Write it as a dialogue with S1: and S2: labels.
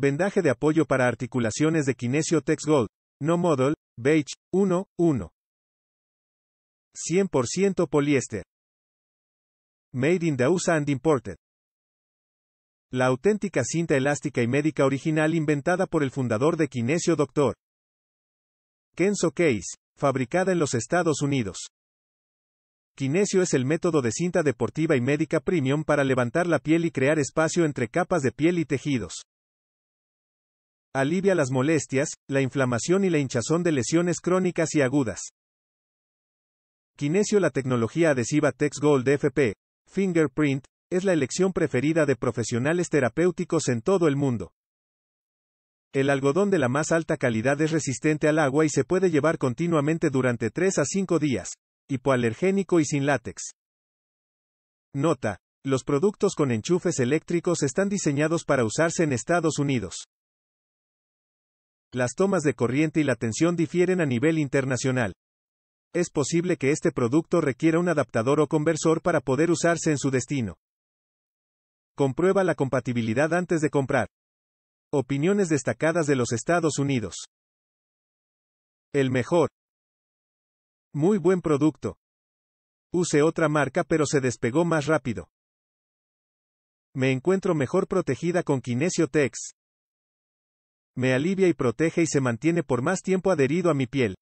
S1: Vendaje de apoyo para articulaciones de Kinesio Tex Gold, No Model, Beige, 1, 100% poliéster. Made in the USA and imported. La auténtica cinta elástica y médica original inventada por el fundador de Kinesio Dr. Kenzo Case, fabricada en los Estados Unidos. Kinesio es el método de cinta deportiva y médica premium para levantar la piel y crear espacio entre capas de piel y tejidos. Alivia las molestias, la inflamación y la hinchazón de lesiones crónicas y agudas. Kinesio La tecnología adhesiva Tex Gold FP, Fingerprint, es la elección preferida de profesionales terapéuticos en todo el mundo. El algodón de la más alta calidad es resistente al agua y se puede llevar continuamente durante 3 a 5 días, hipoalergénico y sin látex. Nota, los productos con enchufes eléctricos están diseñados para usarse en Estados Unidos. Las tomas de corriente y la tensión difieren a nivel internacional. Es posible que este producto requiera un adaptador o conversor para poder usarse en su destino. Comprueba la compatibilidad antes de comprar. Opiniones destacadas de los Estados Unidos. El mejor. Muy buen producto. Use otra marca pero se despegó más rápido. Me encuentro mejor protegida con Kinesio Tex me alivia y protege y se mantiene por más tiempo adherido a mi piel.